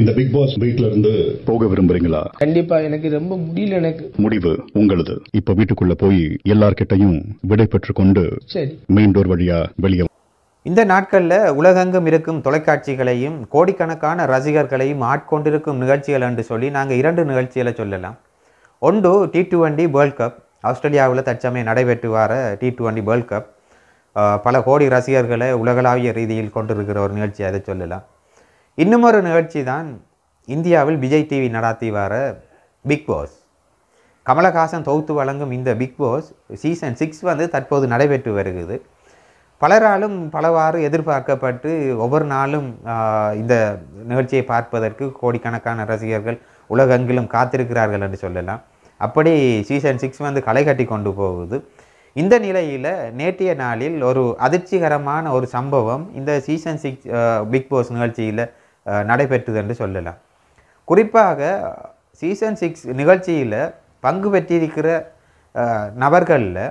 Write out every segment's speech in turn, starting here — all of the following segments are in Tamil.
இந்த பிக் பாஸ் வீட்ல இருந்து போக விரும்புறீங்களா கண்டிப்பா எனக்கு ரொம்ப முடியல எனக்கு முடிவு உங்களது இப்ப வீட்டுக்குள்ள போய் எல்லார்கிட்டையும் விடை பெற்று கொண்டு மெயின்டோர் வழியா வெளியே இந்த நாட்களில் உலகெங்கும் இருக்கும் தொலைக்காட்சிகளையும் கோடிக்கணக்கான ரசிகர்களையும் ஆட்கொண்டிருக்கும் நிகழ்ச்சிகள் என்று சொல்லி நாங்கள் இரண்டு நிகழ்ச்சிகளை சொல்லலாம் ஒன்று டி டுவெண்டி வேர்ல்ட் கப் ஆஸ்திரேலியாவில் தற்சமயம் நடைபெற்று வர டி டுவெண்டி வேர்ல்ட் கப் பல கோடி ரசிகர்களை உலகளாவிய ரீதியில் கொண்டிருக்கிற ஒரு நிகழ்ச்சி அதை சொல்லலாம் இன்னுமொரு நிகழ்ச்சி தான் இந்தியாவில் விஜய் டிவி நடாத்தி வர பிக் பாஸ் கமலஹாசன் தொகுத்து வழங்கும் இந்த பிக் பாஸ் சீசன் சிக்ஸ் வந்து தற்போது நடைபெற்று வருகிறது பலராலும் பலவாறு எதிர்பார்க்கப்பட்டு ஒவ்வொரு நாளும் இந்த நிகழ்ச்சியை பார்ப்பதற்கு கோடிக்கணக்கான ரசிகர்கள் உலகெங்கிலும் காத்திருக்கிறார்கள் என்று சொல்லலாம் அப்படி சீசன் சிக்ஸ் வந்து களை கட்டி கொண்டு போகுது இந்த நிலையில் நேற்றைய நாளில் ஒரு அதிர்ச்சிகரமான ஒரு சம்பவம் இந்த சீசன் சிக்ஸ் பிக் பாஸ் நிகழ்ச்சியில் நடைபெற்றது என்று சொல்லலாம் குறிப்பாக சீசன் சிக்ஸ் நிகழ்ச்சியில் பங்கு பெற்றிருக்கிற நபர்களில்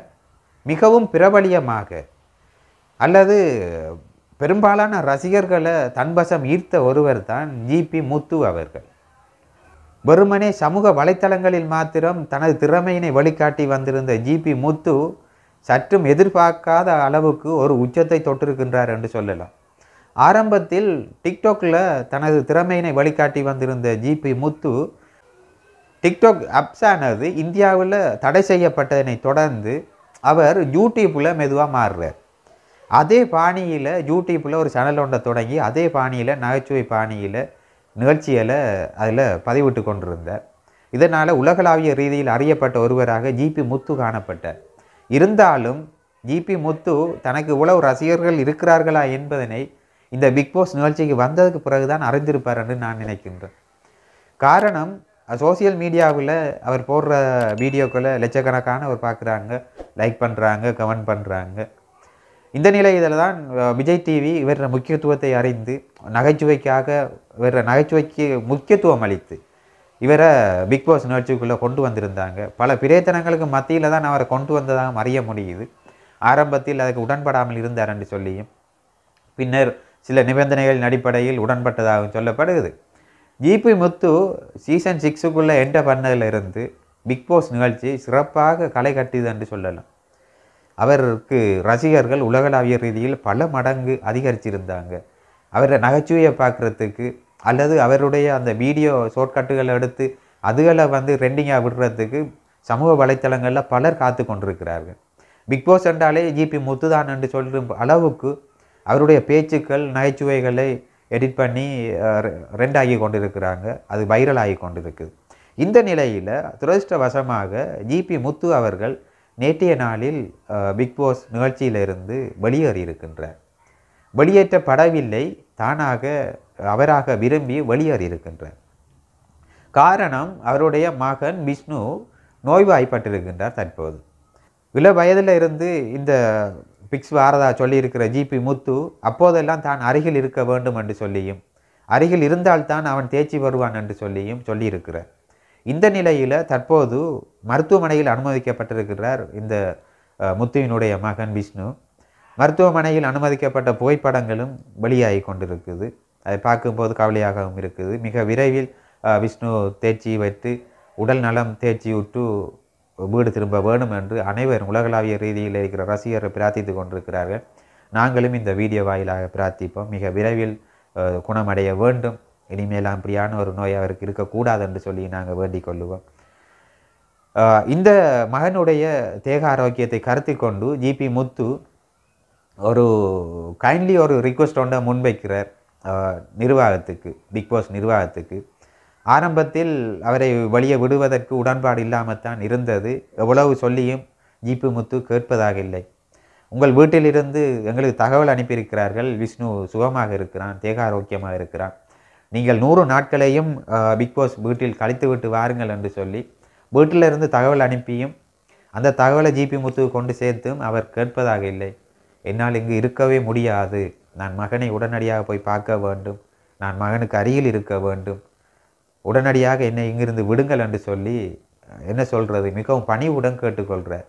மிகவும் பிரபலியமாக அல்லது பெரும்பாலான ரசிகர்களை தன்வசம் ஈர்த்த ஒருவர் தான் ஜிபி முத்து அவர்கள் வெறுமனே சமூக வலைத்தளங்களில் மாத்திரம் தனது திறமையினை வழிகாட்டி வந்திருந்த ஜிபி முத்து சற்றும் எதிர்பார்க்காத அளவுக்கு ஒரு உச்சத்தை தொட்டிருக்கின்றார் என்று சொல்லலாம் ஆரம்பத்தில் டிக்டாக்கில் தனது திறமையினை வழிகாட்டி வந்திருந்த ஜிபி முத்து டிக்டாக் அப்ஸ் ஆனது இந்தியாவில் தடை செய்யப்பட்டதனை தொடர்ந்து அவர் யூடியூப்பில் மெதுவாக மாறுறார் அதே பாணியில் யூடியூப்பில் ஒரு சேனல் ஒன்றை தொடங்கி அதே பாணியில் நகைச்சுவை பாணியில் நிகழ்ச்சியில் அதில் பதிவிட்டு கொண்டிருந்தார் இதனால் உலகளாவிய ரீதியில் அறியப்பட்ட ஒருவராக ஜிபி முத்து காணப்பட்டார் இருந்தாலும் ஜிபி முத்து தனக்கு இவ்வளவு ரசிகர்கள் இருக்கிறார்களா என்பதனை இந்த பிக் பாஸ் நிகழ்ச்சிக்கு வந்ததுக்கு பிறகு தான் அறிந்திருப்பார் நான் நினைக்கின்றேன் காரணம் சோசியல் மீடியாவில் அவர் போடுற வீடியோக்களை லட்சக்கணக்கானவர் பார்க்குறாங்க லைக் பண்ணுறாங்க கமெண்ட் பண்ணுறாங்க இந்த நிலை இதில் தான் விஜய் டிவி இவர முக்கியத்துவத்தை அறிந்து நகைச்சுவைக்காக இவர நகைச்சுவைக்கு முக்கியத்துவம் அளித்து இவரை பிக் பாஸ் நிகழ்ச்சிக்குள்ளே கொண்டு வந்திருந்தாங்க பல பிரயத்தனங்களுக்கு மத்தியில் தான் அவரை கொண்டு வந்ததாக அறிய முடியுது ஆரம்பத்தில் அதுக்கு உடன்படாமல் இருந்தார் என்று சொல்லியும் பின்னர் சில நிபந்தனைகளின் அடிப்படையில் உடன்பட்டதாகவும் சொல்லப்படுகிறது ஜிபி முத்து சீசன் சிக்ஸுக்குள்ளே என்டர் பண்ணதிலிருந்து பிக்பாஸ் நிகழ்ச்சி சிறப்பாக களை கட்டியது என்று சொல்லலாம் அவருக்கு ரசிகர்கள் உலகளாவிய ரீதியில் பல மடங்கு அதிகரிச்சிருந்தாங்க அவரை நகைச்சுவையை பார்க்குறதுக்கு அல்லது அவருடைய அந்த வீடியோ ஷார்ட்கட்டுகளை எடுத்து அதுகளை வந்து ட்ரெண்டிங்காக விடுறதுக்கு சமூக வலைத்தளங்களில் பலர் காத்து கொண்டிருக்கிறார்கள் பிக்பாஸ் என்றாலே ஜிபி முத்துதான் என்று சொல்லும் அளவுக்கு அவருடைய பேச்சுக்கள் நகைச்சுவைகளை எடிட் பண்ணி ரெண்டாகி கொண்டிருக்கிறாங்க அது வைரல் ஆகி கொண்டிருக்குது இந்த நிலையில் துரதிருஷ்டவசமாக ஜிபி முத்து அவர்கள் நேற்றைய நாளில் பிக் பாஸ் நிகழ்ச்சியிலிருந்து வெளியேறியிருக்கின்றார் வெளியேற்றப்படவில்லை தானாக அவராக விரும்பி வெளியேறியிருக்கின்றார் காரணம் அவருடைய மகன் விஷ்ணு நோய்வாய்ப்பட்டிருக்கின்றார் தற்போது இள வயதில் இருந்து இந்த பிக்ஸ் பாரதா சொல்லியிருக்கிற ஜிபி முத்து அப்போதெல்லாம் தான் அருகில் இருக்க வேண்டும் என்று சொல்லியும் அருகில் இருந்தால்தான் அவன் தேய்ச்சி வருவான் என்று சொல்லியும் சொல்லியிருக்கிறார் இந்த நிலையில் தற்போது மருத்துவமனையில் அனுமதிக்கப்பட்டிருக்கிறார் இந்த முத்துவினுடைய மகன் விஷ்ணு மருத்துவமனையில் அனுமதிக்கப்பட்ட புகைப்படங்களும் வெளியாகி கொண்டிருக்குது அதை பார்க்கும்போது கவலையாகவும் இருக்குது மிக விரைவில் விஷ்ணு தேர்ச்சி வைத்து உடல் நலம் தேர்ச்சி விட்டு வீடு திரும்ப வேணும் என்று அனைவரும் உலகளாவிய ரீதியில் இருக்கிற ரசிகரை பிரார்த்தித்து கொண்டிருக்கிறார்கள் நாங்களும் இந்த வீடியோ வாயிலாக பிரார்த்திப்போம் மிக விரைவில் குணமடைய வேண்டும் இனிமேல் அப்படியான ஒரு நோய் அவருக்கு இருக்கக்கூடாது என்று சொல்லி நாங்கள் வேண்டிக் கொள்ளுவோம் இந்த மகனுடைய தேக ஆரோக்கியத்தை கருத்தில் கொண்டு ஜிபி முத்து ஒரு கைண்ட்லி ஒரு ரிக்வெஸ்ட் ஒன்றை முன்வைக்கிறார் நிர்வாகத்துக்கு பிக்பாஸ் நிர்வாகத்துக்கு ஆரம்பத்தில் அவரை வழியை விடுவதற்கு உடன்பாடு இல்லாமல் தான் இருந்தது எவ்வளவு சொல்லியும் ஜிபி முத்து கேட்பதாக இல்லை உங்கள் வீட்டிலிருந்து எங்களுக்கு தகவல் அனுப்பியிருக்கிறார்கள் விஷ்ணு சுகமாக இருக்கிறான் தேகாரோக்கியமாக இருக்கிறான் நீங்கள் நூறு நாட்களையும் பிக்பாஸ் வீட்டில் கழித்து விட்டு வாருங்கள் என்று சொல்லி வீட்டிலிருந்து தகவல் அனுப்பியும் அந்த தகவலை ஜிபி முத்து கொண்டு சேர்த்தும் அவர் கேட்பதாக இல்லை என்னால் இங்கு இருக்கவே முடியாது நான் மகனை உடனடியாக போய் பார்க்க வேண்டும் நான் மகனுக்கு அருகில் இருக்க வேண்டும் உடனடியாக என்னை இங்கிருந்து விடுங்கள் என்று சொல்லி என்ன சொல்கிறது மிகவும் பணிவுடன் கேட்டுக்கொள்கிறார்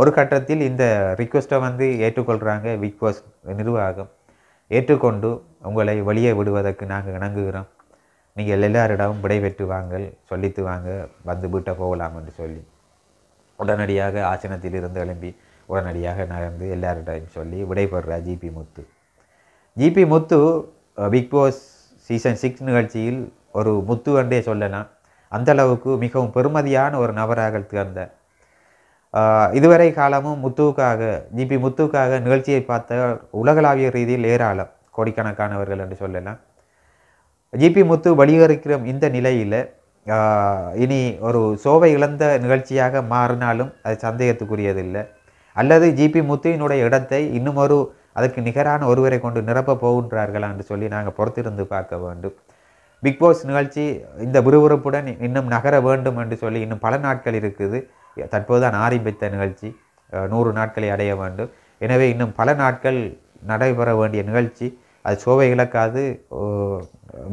ஒரு கட்டத்தில் இந்த ரிக்வெஸ்ட்டை வந்து ஏற்றுக்கொள்கிறாங்க பிக் பாஸ் நிர்வாகம் ஏற்றுக்கொண்டு உங்களை வெளியே விடுவதற்கு நாங்கள் இணங்குகிறோம் நீங்கள் எல்லாரிடமும் விடை பெற்று வாங்கள் சொல்லித்து வாங்க வந்து வீட்டை போகலாம் என்று சொல்லி உடனடியாக ஆசனத்தில் இருந்து எழும்பி உடனடியாக நகர்ந்து எல்லாரிடையும் சொல்லி விடைபெறுகிறார் GP Muthu GP Muthu Bigg Boss season six நிகழ்ச்சியில் ஒரு முத்து என்றே சொல்லலாம் அந்தளவுக்கு மிகவும் பெருமதியான ஒரு நபராக திகழ்ந்த இதுவரை காலமும் முத்துவுக்காக ஜிபி முத்துவுக்காக நிகழ்ச்சியை பார்த்த உலகளாவிய ரீதியில் ஏராளம் கோடிக்கணக்கானவர்கள் என்று சொல்லலாம் ஜிபி முத்து வழிகரிக்கிற இந்த நிலையில் இனி ஒரு சோவை இழந்த நிகழ்ச்சியாக மாறினாலும் அது சந்தேகத்துக்குரியதில்லை அல்லது ஜிபி முத்துவினுடைய இடத்தை இன்னும் ஒரு அதற்கு நிகரான ஒருவரை கொண்டு நிரப்ப போகின்றார்களா என்று சொல்லி நாங்கள் பொறுத்திருந்து பார்க்க வேண்டும் பிக்பாஸ் நிகழ்ச்சி இந்த விறுவிறுப்புடன் இன்னும் நகர வேண்டும் என்று சொல்லி இன்னும் பல நாட்கள் இருக்குது தற்போது தான் ஆரம்பித்த நிகழ்ச்சி நூறு நாட்களை அடைய வேண்டும் எனவே இன்னும் பல நாட்கள் நடைபெற வேண்டிய நிகழ்ச்சி அது சோவை இழக்காது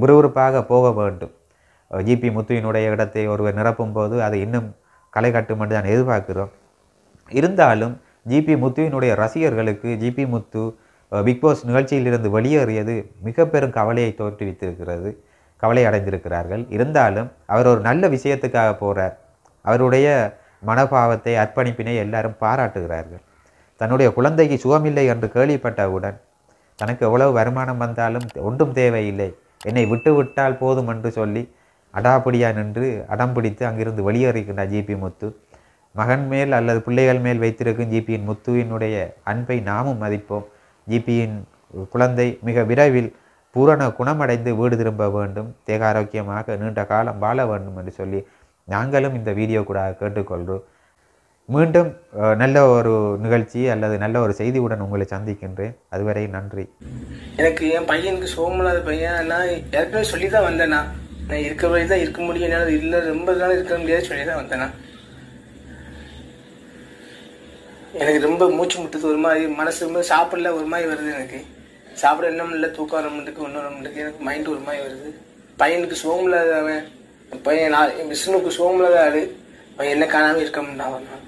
விறுவிறுப்பாக போக வேண்டும் ஜிபி முத்துவினுடைய இடத்தை ஒருவர் நிரப்பும் போது அதை இன்னும் களை கட்டும் என்று தான் எதிர்பார்க்கிறோம் இருந்தாலும் ஜிபி முத்துவினுடைய ரசிகர்களுக்கு ஜிபி முத்து பிக்பாஸ் நிகழ்ச்சியிலிருந்து வெளியேறியது மிக பெரும் கவலையை தோற்றுவித்திருக்கிறது கவலை அடைந்திருக்கிறார்கள் இருந்தாலும் அவர் ஒரு நல்ல விஷயத்துக்காக போகிறார் அவருடைய மனபாவத்தை அர்ப்பணிப்பினை எல்லாரும் பாராட்டுகிறார்கள் தன்னுடைய குழந்தைக்கு சுகமில்லை என்று கேள்விப்பட்டவுடன் தனக்கு எவ்வளவு வருமானம் வந்தாலும் ஒன்றும் தேவையில்லை என்னை விட்டுவிட்டால் போதும் என்று சொல்லி அடாபடியா நின்று அடம் பிடித்து அங்கிருந்து வெளியேறுகின்றார் ஜிபி முத்து மகன் மேல் அல்லது பிள்ளைகள் மேல் வைத்திருக்கும் ஜிபியின் முத்துவினுடைய அன்பை நாமும் மதிப்போம் ஜிபியின் குழந்தை மிக விரைவில் பூரண குணமடைந்து வீடு திரும்ப வேண்டும் தேக ஆரோக்கியமாக நீண்ட காலம் வாழ வேண்டும் என்று சொல்லி நாங்களும் இந்த வீடியோ கூட கேட்டுக்கொள்கிறோம் மீண்டும் நல்ல ஒரு நிகழ்ச்சி அல்லது நல்ல ஒரு செய்தியுடன் உங்களை சந்திக்கின்றேன் அதுவரை நன்றி எனக்கு என் பையனுக்கு சோமலாத பையன் நான் ஏற்கனவே சொல்லி தான் வந்தேண்ணா நான் இருக்கிற வரை தான் இருக்க முடியும் என்னால் இல்லை ரொம்ப நாள் இருக்க முடியாது சொல்லி தான் வந்தேண்ணா எனக்கு ரொம்ப மூச்சு முட்டுது ஒரு மாதிரி மனசு ரொம்ப சாப்பிடல ஒரு மாதிரி வருது எனக்கு சாப்பிட இன்னும் இல்லை தூக்கம் வர இருக்கு இன்னும் ரொம்ப இருக்கு எனக்கு மைண்டு ஒரு மாதிரி வருது பையனுக்கு சுகம் இல்லாதவன் பையன் நான் விஷ்ணுக்கு சுகம் இல்லாத ஆடு அவன் என்ன காணாமல் இருக்க முடியாதான்